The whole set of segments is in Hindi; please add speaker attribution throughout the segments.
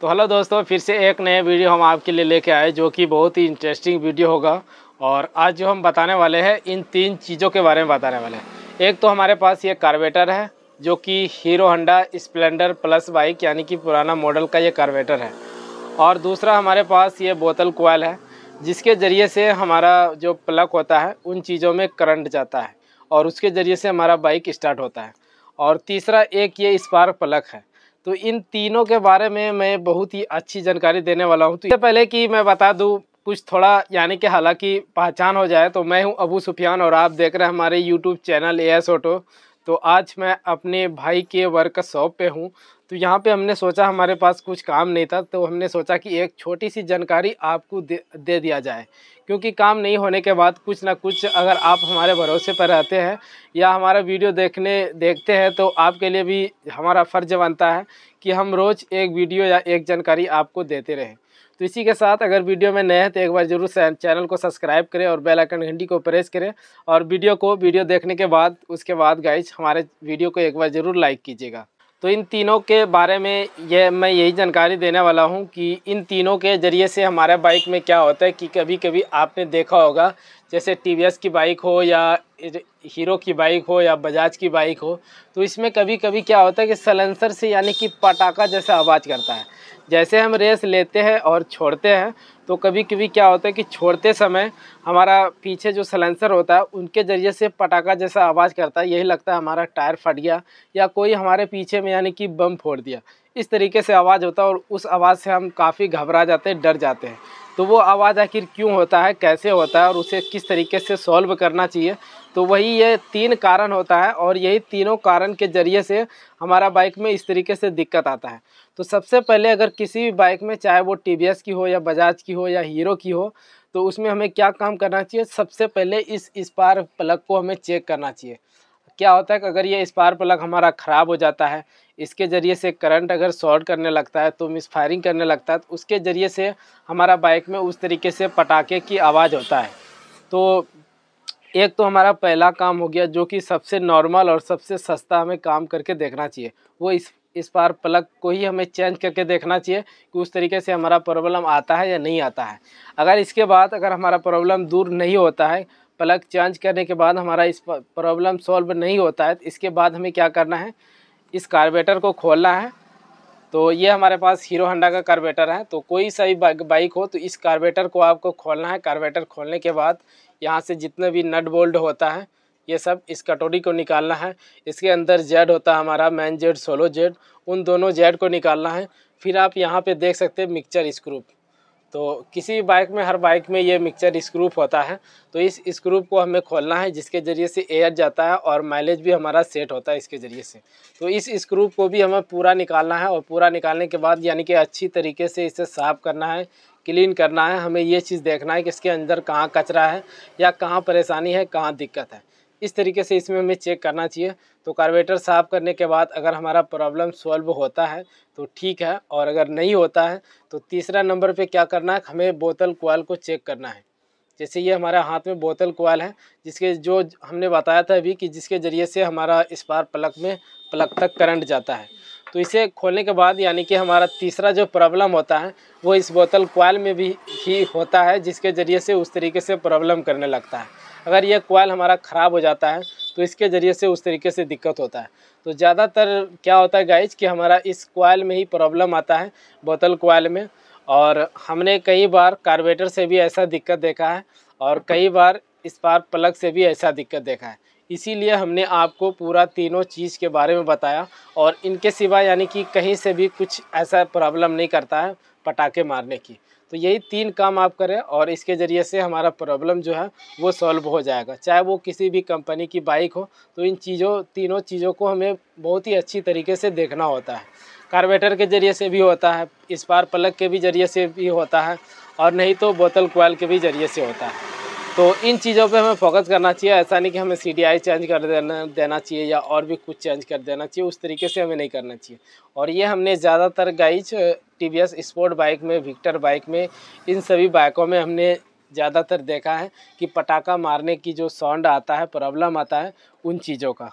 Speaker 1: तो हेलो दोस्तों फिर से एक नए वीडियो हम आपके लिए लेके आए जो कि बहुत ही इंटरेस्टिंग वीडियो होगा और आज जो हम बताने वाले हैं इन तीन चीज़ों के बारे में बताने वाले हैं एक तो हमारे पास ये कार्बेटर है जो कि Hero Honda Splendor plus bike यानी कि पुराना मॉडल का ये कार्बेटर है और दूसरा हमारे पास ये बोतल कोयल है जिसके ज़रिए से हमारा जो प्लग होता है उन चीज़ों में करंट जाता है और उसके ज़रिए से हमारा बाइक स्टार्ट होता है और तीसरा एक ये स्पार्क प्लग है तो इन तीनों के बारे में मैं बहुत ही अच्छी जानकारी देने वाला हूँ तो इससे पहले कि मैं बता दूँ कुछ थोड़ा यानी कि हालांकि पहचान हो जाए तो मैं हूँ अबू सुफियान और आप देख रहे हैं हमारे YouTube channel A S auto तो आज मैं अपने भाई के वर्कशॉप पे हूँ तो यहाँ पे हमने सोचा हमारे पास कुछ काम नहीं था तो हमने सोचा कि एक छोटी सी जानकारी आपको दे, दे दिया जाए क्योंकि काम नहीं होने के बाद कुछ ना कुछ अगर आप हमारे भरोसे पर रहते हैं या हमारा वीडियो देखने देखते हैं तो आपके लिए भी हमारा फ़र्ज बनता है कि हम रोज़ एक वीडियो या एक जानकारी आपको देते रहें तो इसी के साथ अगर वीडियो में नए हैं तो एक बार जरूर चैनल को सब्सक्राइब करें और बेल आइकन घंटी को प्रेस करें और वीडियो को वीडियो देखने के बाद उसके बाद गाइज हमारे वीडियो को एक बार ज़रूर लाइक कीजिएगा तो इन तीनों के बारे में ये मैं यही जानकारी देने वाला हूँ कि इन तीनों के ज़रिए से हमारे बाइक में क्या होता है कि कभी कभी आपने देखा होगा जैसे टी की बाइक हो या हीरो की बाइक हो या बजाज की बाइक हो तो इसमें कभी कभी क्या होता है कि सलेंसर से यानी कि पटाखा जैसा आवाज़ करता है जैसे हम रेस लेते हैं और छोड़ते हैं तो कभी कभी क्या होता है कि छोड़ते समय हमारा पीछे जो सलेंसर होता है उनके ज़रिए से पटाखा जैसा आवाज़ करता है यही लगता है हमारा टायर फट गया या कोई हमारे पीछे में यानी कि बम फोड़ दिया इस तरीके से आवाज़ होता है और उस आवाज़ से हम काफ़ी घबरा जाते हैं डर जाते हैं तो वो आवाज़ आखिर क्यों होता है कैसे होता है और उसे किस तरीके से सॉल्व करना चाहिए तो वही ये तीन कारण होता है और यही तीनों कारण के ज़रिए से हमारा बाइक में इस तरीके से दिक्कत आता है तो सबसे पहले अगर किसी भी बाइक में चाहे वो टी की हो या बजाज की हो या हीरो की हो तो उसमें हमें क्या काम करना चाहिए सबसे पहले इस स्पार प्लग को हमें चेक करना चाहिए क्या होता है कि अगर ये स्पार प्लग हमारा ख़राब हो जाता है इसके ज़रिए से करंट अगर शॉर्ट करने लगता है तो मिस फायरिंग करने लगता है तो उसके ज़रिए से हमारा बाइक में उस तरीके से पटाखे की आवाज़ होता है तो एक तो हमारा पहला काम हो गया जो कि सबसे नॉर्मल और सबसे सस्ता हमें काम करके देखना चाहिए वो इस इस बार प्लग को ही हमें चेंज करके देखना चाहिए कि उस तरीके से हमारा प्रॉब्लम आता है या नहीं आता है अगर इसके बाद अगर हमारा प्रॉब्लम दूर नहीं होता है प्लग चेंज करने के बाद हमारा इस प्रॉब्लम सॉल्व नहीं होता है तो इसके बाद हमें क्या करना है इस कार्बेटर को खोलना है तो ये हमारे पास हीरो हंडा का कार्बेटर है तो कोई सा भी बाइक हो तो इस कार्बेटर को आपको खोलना है कार्बेटर खोलने के बाद यहाँ से जितने भी नट बोल्ट होता है ये सब इस कटोरी को निकालना है इसके अंदर जेड होता है हमारा मैन जेड सोलो जेड उन दोनों जेड को निकालना है फिर आप यहाँ पे देख सकते हैं मिक्सचर स्क्रूप तो किसी बाइक में हर बाइक में ये मिक्सचर स्क्रूप होता है तो इस स्क्रूप को हमें खोलना है जिसके ज़रिए से एयर जाता है और माइलेज भी हमारा सेट होता है इसके ज़रिए से तो इस स्क्रूप को भी हमें पूरा निकालना है और पूरा निकालने के बाद यानी कि अच्छी तरीके से इसे साफ़ करना है क्लीन करना है हमें ये चीज़ देखना है कि इसके अंदर कहाँ कचरा है या कहाँ परेशानी है कहाँ दिक्कत है इस तरीके से इसमें हमें चेक करना चाहिए तो कार्बेटर साफ़ करने के बाद अगर हमारा प्रॉब्लम सॉल्व होता है तो ठीक है और अगर नहीं होता है तो तीसरा नंबर पे क्या करना है हमें बोतल कोयल को चेक करना है जैसे ये हमारे हाथ में बोतल कोयल है जिसके जो हमने बताया था अभी कि जिसके ज़रिए से हमारा इस बार प्लग में प्लग तक करंट जाता है तो इसे खोलने के बाद यानी कि हमारा तीसरा जो प्रॉब्लम होता है वो इस बोतल कॉयल में भी ही होता है जिसके ज़रिए से उस तरीके से प्रॉब्लम करने लगता है अगर यह क्वाइल हमारा ख़राब हो जाता है तो इसके ज़रिए से उस तरीके से दिक्कत होता है तो ज़्यादातर क्या होता है गाइज कि हमारा इस क्वाइल में ही प्रॉब्लम आता है बोतल क्वाल में और हमने कई बार कार्बेटर से भी ऐसा दिक्कत देखा है और कई बार स्पार्क प्लग से भी ऐसा दिक्कत देखा है इसीलिए हमने आपको पूरा तीनों चीज़ के बारे में बताया और इनके सिवा यानी कि कहीं से भी कुछ ऐसा प्रॉब्लम नहीं करता है पटाखे मारने की तो यही तीन काम आप करें और इसके ज़रिए से हमारा प्रॉब्लम जो है वो सॉल्व हो जाएगा चाहे वो किसी भी कंपनी की बाइक हो तो इन चीज़ों तीनों चीज़ों को हमें बहुत ही अच्छी तरीके से देखना होता है कार्बेटर के ज़रिए से भी होता है इस्पार प्लग पलक के भी ज़रिए से भी होता है और नहीं तो बोतल कोयल के भी ज़रिए से होता है तो इन चीज़ों पे हमें फोकस करना चाहिए ऐसा नहीं कि हमें सी चेंज कर देना देना चाहिए या और भी कुछ चेंज कर देना चाहिए उस तरीके से हमें नहीं करना चाहिए और ये हमने ज़्यादातर guys T V sport bike में विक्टर बाइक में इन सभी बाइकों में हमने ज़्यादातर देखा है कि पटाखा मारने की जो साउंड आता है प्रॉब्लम आता है उन चीज़ों का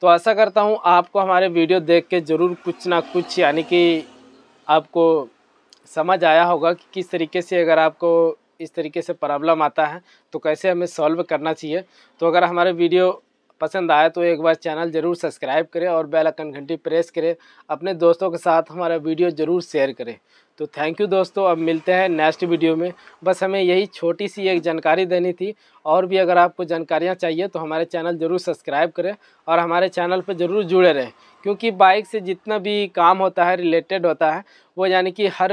Speaker 1: तो ऐसा करता हूँ आपको हमारे वीडियो देख के ज़रूर कुछ ना कुछ यानी कि आपको समझ आया होगा कि किस तरीके से अगर आपको इस तरीके से प्रॉब्लम आता है तो कैसे हमें सॉल्व करना चाहिए तो अगर हमारे वीडियो पसंद आए तो एक बार चैनल ज़रूर सब्सक्राइब करें और बेल आइकन घंटी प्रेस करें अपने दोस्तों के साथ हमारा वीडियो ज़रूर शेयर करें तो थैंक यू दोस्तों अब मिलते हैं नेक्स्ट वीडियो में बस हमें यही छोटी सी एक जानकारी देनी थी और भी अगर आपको जानकारियाँ चाहिए तो हमारे चैनल ज़रूर सब्सक्राइब करें और हमारे चैनल पर ज़रूर जुड़े रहें क्योंकि बाइक से जितना भी काम होता है रिलेटेड होता है वो यानी कि हर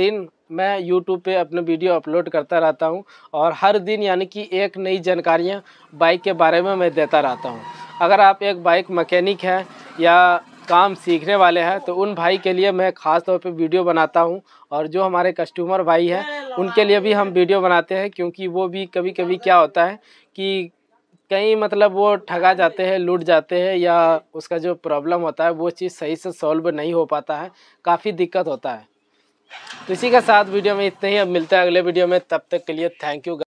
Speaker 1: दिन मैं यूट्यूब पे अपने वीडियो अपलोड करता रहता हूँ और हर दिन यानी कि एक नई जानकारियाँ बाइक के बारे में मैं देता रहता हूँ अगर आप एक बाइक मकैनिक हैं या काम सीखने वाले हैं तो उन भाई के लिए मैं ख़ास तौर पे वीडियो बनाता हूँ और जो हमारे कस्टमर भाई हैं उनके लिए भी हम वीडियो बनाते हैं क्योंकि वो भी कभी कभी क्या होता है कि कहीं मतलब वो ठगा जाते हैं लूट जाते हैं या उसका जो प्रॉब्लम होता है वो चीज़ सही से सॉल्व नहीं हो पाता है काफ़ी दिक्कत होता है तो इसी के साथ वीडियो में इतने ही अब मिलते हैं अगले वीडियो में तब तक के लिए थैंक यू